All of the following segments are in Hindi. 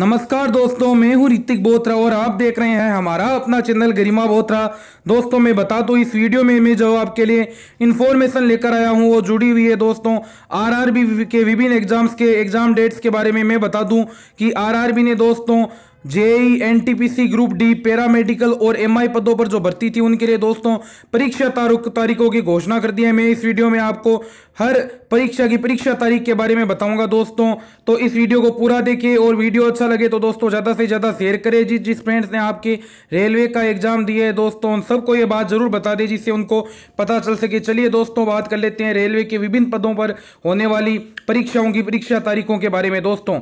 नमस्कार दोस्तों मैं हूं ऋतिक बोत्रा और आप देख रहे हैं हमारा अपना चैनल गरिमा बोत्रा दोस्तों मैं बता दू इस वीडियो में मैं जो आपके लिए इन्फॉर्मेशन लेकर आया हूं वो जुड़ी हुई है दोस्तों आरआरबी के विभिन्न एग्जाम्स के एग्जाम डेट्स के बारे में मैं बता दूं कि आरआरबी ने दोस्तों JE NTPC group D paramedical और एमआई पदों पर जो भर्ती थी उनके लिए दोस्तों परीक्षा तारीखों की घोषणा कर दी है मैं इस वीडियो में आपको हर परीक्षा की परीक्षा तारीख के बारे में बताऊंगा दोस्तों तो इस वीडियो को पूरा देखिए और वीडियो अच्छा लगे तो दोस्तों ज़्यादा से ज़्यादा शेयर करें जी जिस फ्रेंड्स ने आपके रेलवे का एग्जाम दिए है दोस्तों उन सबको ये बात ज़रूर बता दें जिससे उनको पता चल सके चलिए दोस्तों बात कर लेते हैं रेलवे के विभिन्न पदों पर होने वाली परीक्षाओं की परीक्षा तारीखों के बारे में दोस्तों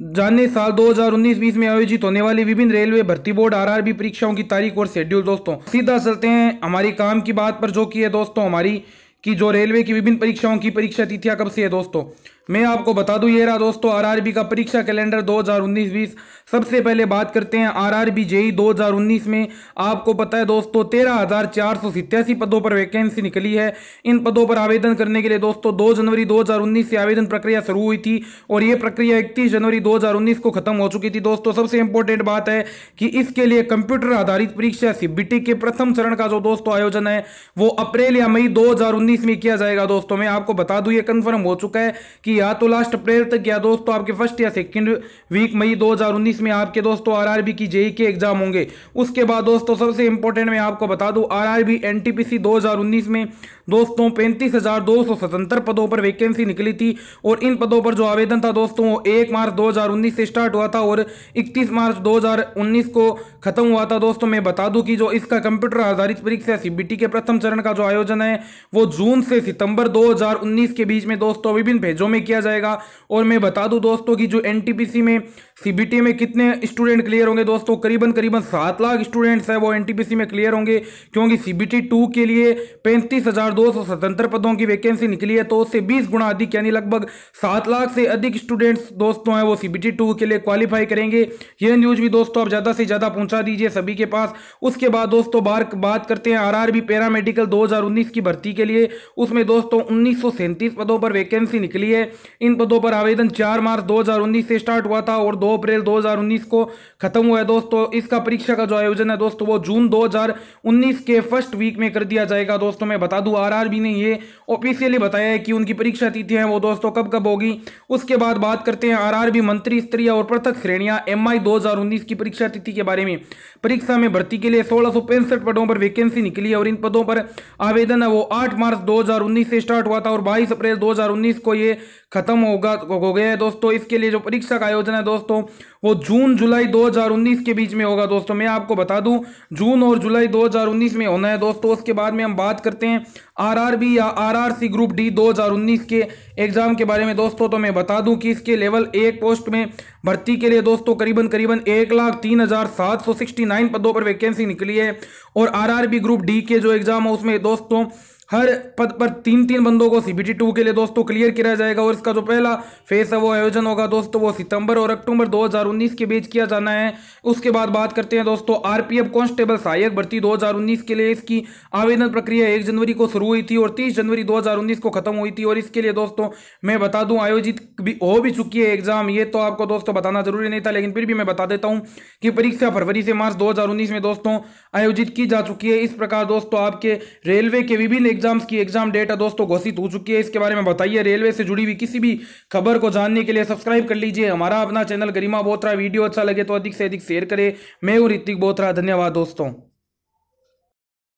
जानने साल 2019-20 में आयोजित होने वाली विभिन्न रेलवे भर्ती बोर्ड आरआरबी परीक्षाओं की तारीख और शेड्यूल दोस्तों सीधा चलते हैं हमारी काम की बात पर जो की है दोस्तों हमारी कि जो रेलवे की विभिन्न परीक्षाओं की परीक्षा तिथियां कब से है दोस्तों मैं आपको बता दूं ये रहा दोस्तों आरआरबी का परीक्षा कैलेंडर 2019-20 सबसे पहले बात करते हैं आरआरबी जेई 2019 में आपको पता है दोस्तों तेरह हज़ार चार सौ पदों पर वैकेंसी निकली है इन पदों पर आवेदन करने के लिए दोस्तों 2 जनवरी 2019 से आवेदन प्रक्रिया शुरू हुई थी और ये प्रक्रिया इकतीस जनवरी 2019 को खत्म हो चुकी थी दोस्तों सबसे इंपॉर्टेंट बात है कि इसके लिए कंप्यूटर आधारित परीक्षा सीबीटी के प्रथम चरण का जो दोस्तों आयोजन है वो अप्रैल या मई दो में किया जाएगा दोस्तों में आपको बता दू ये कन्फर्म हो चुका है कि दिया हाँ, तो लास्ट अप्रैल तक गया दोस्तों आपके फर्स्ट या सेकंड वीक मई 2019 में आपके दोस्तों आरआरबी की जेई के एग्जाम होंगे उसके बाद दोस्तों सबसे इंपॉर्टेंट मैं आपको बता दूं आरआरबी एनटीपीसी 2019 में दोस्तों पैंतीस पदों पर वैकेंसी निकली थी और इन पदों पर जो आवेदन था दोस्तों वो एक मार्च दो से स्टार्ट हुआ था और इकतीस मार्च दो को खत्म हुआ था दोस्तों मैं बता दूँ कि जो इसका कंप्यूटर आधारित परीक्षा सी के प्रथम चरण का जो आयोजन है वो जून से सितंबर 2019 के बीच में दोस्तों विभिन्न भेजों में किया जाएगा और मैं बता दूं दोस्तों कि जो एनटीपीसी में सीबीटी में कितने स्टूडेंट क्लियर होंगे दोस्तों करीबन करीबन सात लाख स्टूडेंट्स हैं वो एनटीपीसी में क्लियर होंगे क्योंकि सीबीटी टू के लिए पैंतीस हजार दो सौ सतहत्तर पदों की वैकेंसी निकली है तो उससे बीस गुणा अधिक यानी लगभग सात लाख से अधिक स्टूडेंट्स दोस्तों हैं वो सीबीटी टू के लिए क्वालिफाई करेंगे यह न्यूज भी दोस्तों आप ज़्यादा से ज़्यादा पहुंचा दीजिए सभी के पास उसके बाद दोस्तों बार बात करते हैं आरआरबी पैरामेडिकल 2019 की भर्ती के लिए उसमें दोस्तों उन्नीस पदों पर वैकेंसी निकली है इन पदों पर आवेदन चार मार्च दो से स्टार्ट हुआ था और दो अप्रैल दो को खत्म हुआ है दोस्तों इसका परीक्षा का जो आयोजन है दोस्तों वो जून दो के फर्स्ट वीक में कर दिया जाएगा दोस्तों मैं बता दूं आरआरबी ने ये ऑफिसियली बताया है कि उनकी परीक्षा तिथि है वो दोस्तों कब कब होगी उसके बाद बात करते हैं आरआरबी मंत्री स्त्रीय और पृथक श्रेणियां एमआई 2019 की परीक्षा तिथि के बारे में परीक्षा में भर्ती के लिए सोलह पदों पर वैकेंसी निकली है और इन पदों पर आवेदन है वो आठ मार्च 2019 से स्टार्ट हुआ था और 22 अप्रैल 2019 को ये खत्म होगा हो गया है दोस्तों इसके लिए जो परीक्षा का आयोजन है दोस्तों वो जून जुलाई 2019 के बीच में होगा दोस्तों मैं आपको बता दूं जून और जुलाई 2019 में होना है दोस्तों उसके बाद में हम बात करते हैं आरआरबी या आरआरसी ग्रुप डी 2019 के एग्जाम के बारे में दोस्तों तो मैं बता दूं कि इसके लेवल एक पोस्ट में भर्ती के लिए दोस्तों करीबन करीबन एक लाख तीन हजार सात सौ सिक्सटी नाइन पदों पर वैकेंसी निकली है और आर ग्रुप डी के जो एग्जाम है उसमें दोस्तों हर पद पर तीन तीन बंदों को सीबीटी टू के लिए दोस्तों क्लियर किया जाएगा और इसका जो पहला फेस है वो आयोजन होगा दोस्तों वो सितंबर और अक्टूबर 2019 के बीच किया जाना है उसके बाद बात करते हैं दोस्तों आरपीएफ कांस्टेबल सहायक भर्ती 2019 के लिए इसकी आवेदन प्रक्रिया एक जनवरी को शुरू हुई थी और तीस जनवरी दो को खत्म हुई थी और इसके लिए दोस्तों मैं बता दूँ आयोजित भी हो भी चुकी है एग्जाम ये तो आपको दोस्तों बताना जरूरी नहीं था लेकिन फिर भी मैं बता देता हूँ कि परीक्षा फरवरी से मार्च दो में दोस्तों आयोजित की जा चुकी है इस प्रकार दोस्तों आपके रेलवे के विभिन्न एग्जाम्स की एग्जाम डेट है दोस्तों घोषित हो चुकी है इसके बारे में बताइए रेलवे से जुड़ी हुई किसी भी खबर को जानने के लिए सब्सक्राइब कर लीजिए हमारा अपना चैनल गरिमा बोथरा वीडियो अच्छा लगे तो अधिक से अधिक शेयर करें मैं हूँ ऋतिक बोथरा धन्यवाद दोस्तों